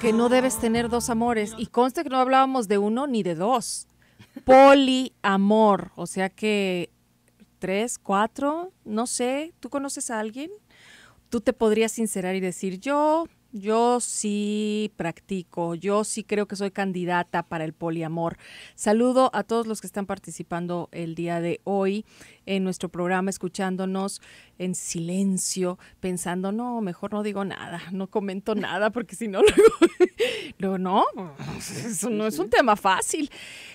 que no debes tener dos amores. Y conste que no hablábamos de uno ni de dos. Poliamor, o sea que tres, cuatro, no sé, ¿tú conoces a alguien? Tú te podrías sincerar y decir, yo yo sí practico, yo sí creo que soy candidata para el poliamor. Saludo a todos los que están participando el día de hoy en nuestro programa, escuchándonos en silencio, pensando, no, mejor no digo nada, no comento nada, porque si no, luego, no, eso no es un tema fácil.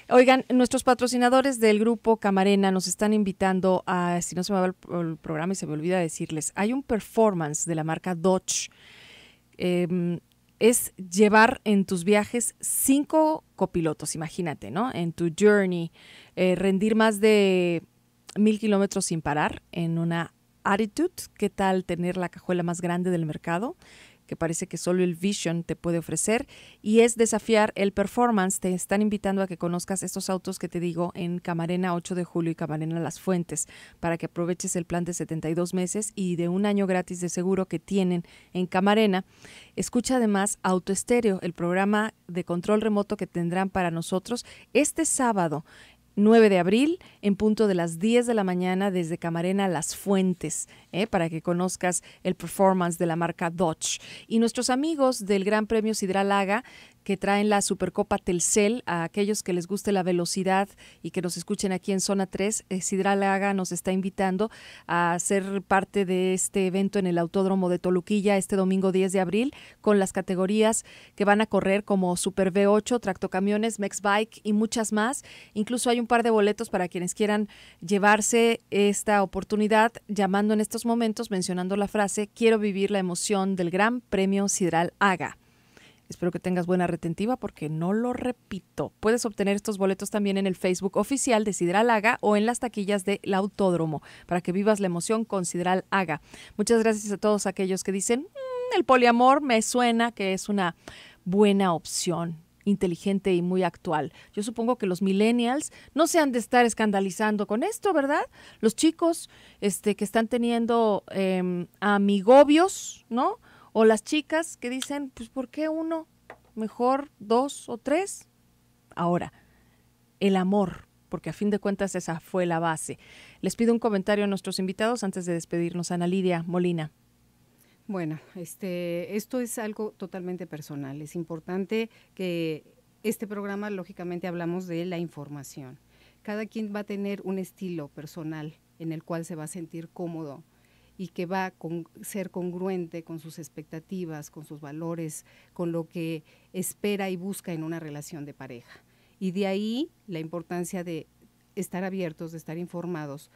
Oigan, nuestros patrocinadores del grupo Camarena nos están invitando a, si no se me va el programa y se me olvida decirles, hay un performance de la marca Dodge Em, es llevar en tus viajes cinco copilotos, imagínate, ¿no? En tu journey, eh, rendir más de mil kilómetros sin parar en una attitude, qué tal tener la cajuela más grande del mercado, que parece que solo el Vision te puede ofrecer, y es desafiar el performance. Te están invitando a que conozcas estos autos que te digo en Camarena 8 de julio y Camarena Las Fuentes, para que aproveches el plan de 72 meses y de un año gratis de seguro que tienen en Camarena. Escucha además Auto Estéreo, el programa de control remoto que tendrán para nosotros este sábado 9 de abril, en punto de las 10 de la mañana desde Camarena Las Fuentes, ¿eh? para que conozcas el performance de la marca Dodge. Y nuestros amigos del Gran Premio Sidralaga que traen la Supercopa Telcel. A aquellos que les guste la velocidad y que nos escuchen aquí en Zona 3, eh, Sidral Haga nos está invitando a ser parte de este evento en el Autódromo de Toluquilla este domingo 10 de abril con las categorías que van a correr como Super V8, tractocamiones, Mex Bike y muchas más. Incluso hay un par de boletos para quienes quieran llevarse esta oportunidad llamando en estos momentos mencionando la frase quiero vivir la emoción del Gran Premio Sidral Haga. Espero que tengas buena retentiva porque no lo repito. Puedes obtener estos boletos también en el Facebook oficial de Sidral Haga o en las taquillas del Autódromo para que vivas la emoción con Sidral Haga. Muchas gracias a todos aquellos que dicen, mm, el poliamor me suena que es una buena opción inteligente y muy actual. Yo supongo que los millennials no se han de estar escandalizando con esto, ¿verdad? Los chicos este, que están teniendo em, amigobios, ¿no? O las chicas que dicen, pues ¿por qué uno? Mejor dos o tres. Ahora, el amor, porque a fin de cuentas esa fue la base. Les pido un comentario a nuestros invitados antes de despedirnos. Ana Lidia Molina. Bueno, este, esto es algo totalmente personal. Es importante que este programa, lógicamente, hablamos de la información. Cada quien va a tener un estilo personal en el cual se va a sentir cómodo y que va a ser congruente con sus expectativas, con sus valores, con lo que espera y busca en una relación de pareja. Y de ahí la importancia de estar abiertos, de estar informados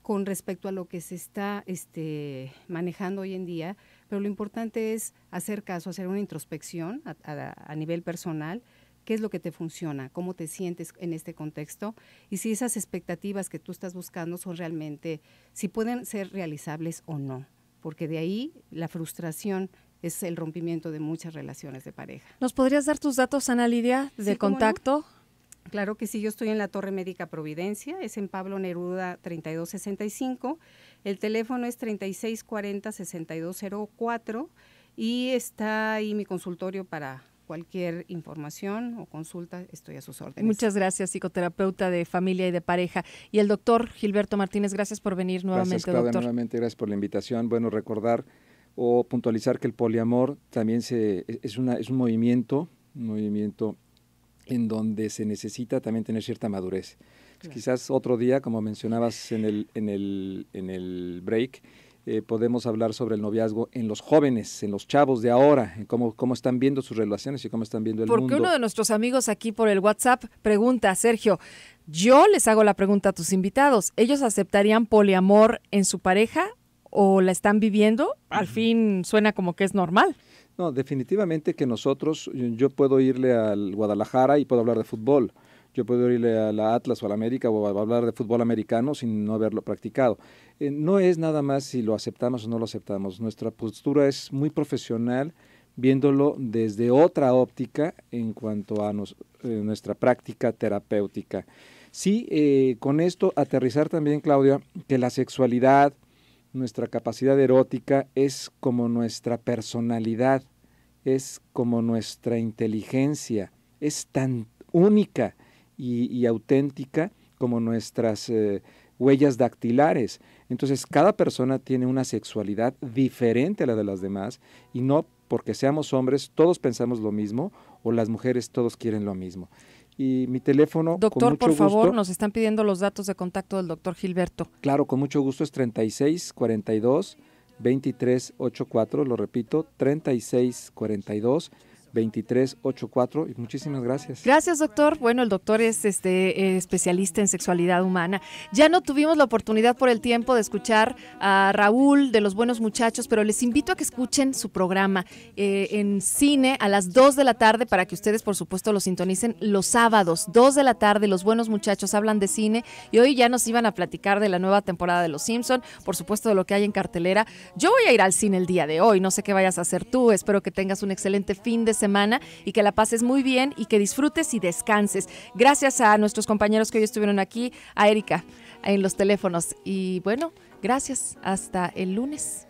con respecto a lo que se está este, manejando hoy en día, pero lo importante es hacer caso, hacer una introspección a nivel personal, qué es lo que te funciona, cómo te sientes en este contexto y si esas expectativas que tú estás buscando son realmente, si pueden ser realizables o no, porque de ahí la frustración es el rompimiento de muchas relaciones de pareja. ¿Nos podrías dar tus datos, Ana Lidia, de contacto? Claro que sí, yo estoy en la Torre Médica Providencia, es en Pablo Neruda 3265, el teléfono es 3640-6204 y está ahí mi consultorio para Cualquier información o consulta, estoy a sus órdenes. Muchas gracias, psicoterapeuta de familia y de pareja. Y el doctor Gilberto Martínez, gracias por venir nuevamente, gracias, doctor. Nuevamente, gracias por la invitación. Bueno, recordar o puntualizar que el poliamor también se, e-, es, una, es un movimiento, un movimiento en donde se necesita también tener cierta madurez. Pues quizás otro día, como mencionabas en el, en en el break, eh, podemos hablar sobre el noviazgo en los jóvenes, en los chavos de ahora, en cómo, cómo están viendo sus relaciones y cómo están viendo el Porque mundo. Porque uno de nuestros amigos aquí por el WhatsApp pregunta, Sergio, yo les hago la pregunta a tus invitados, ¿ellos aceptarían poliamor en su pareja o la están viviendo? Al fin suena como que es normal. No, definitivamente que nosotros, yo puedo irle al Guadalajara y puedo hablar de fútbol. Yo puedo irle a la Atlas o a la América o a hablar de fútbol americano sin no haberlo practicado. Eh, no es nada más si lo aceptamos o no lo aceptamos. Nuestra postura es muy profesional viéndolo desde otra óptica en cuanto a eh, nuestra práctica terapéutica. Sí, eh, con esto aterrizar también, Claudia, que la sexualidad, nuestra capacidad erótica es como nuestra personalidad, es como nuestra inteligencia, es tan única y, auténtica como nuestras eh, huellas dactilares. Entonces, cada persona tiene una sexualidad diferente a la de las demás y no porque seamos hombres todos pensamos lo mismo o las mujeres todos quieren lo mismo. Y mi teléfono. Doctor, por favor, nos están pidiendo los datos de contacto del doctor Gilberto. Claro, con mucho gusto es 3642-2384. lo repito, 3642 42 2384 y muchísimas gracias. Gracias, doctor. Bueno, el doctor es este eh, especialista en sexualidad humana. Ya no tuvimos la oportunidad por el tiempo de escuchar a Raúl de los Buenos Muchachos, pero les invito a que escuchen su programa eh, en cine a las 2 de la tarde para que ustedes, por supuesto, lo sintonicen los sábados, 2 de la tarde. Los Buenos Muchachos hablan de cine y hoy ya nos iban a platicar de la nueva temporada de Los Simpson, por supuesto, de lo que hay en cartelera. Yo voy a ir al cine el día de hoy, no sé qué vayas a hacer tú, espero que tengas un excelente fin de semana semana y que la pases muy bien y que disfrutes y descanses. Gracias a nuestros compañeros que hoy estuvieron aquí, a Erika en los teléfonos. Y bueno, gracias. Hasta el lunes.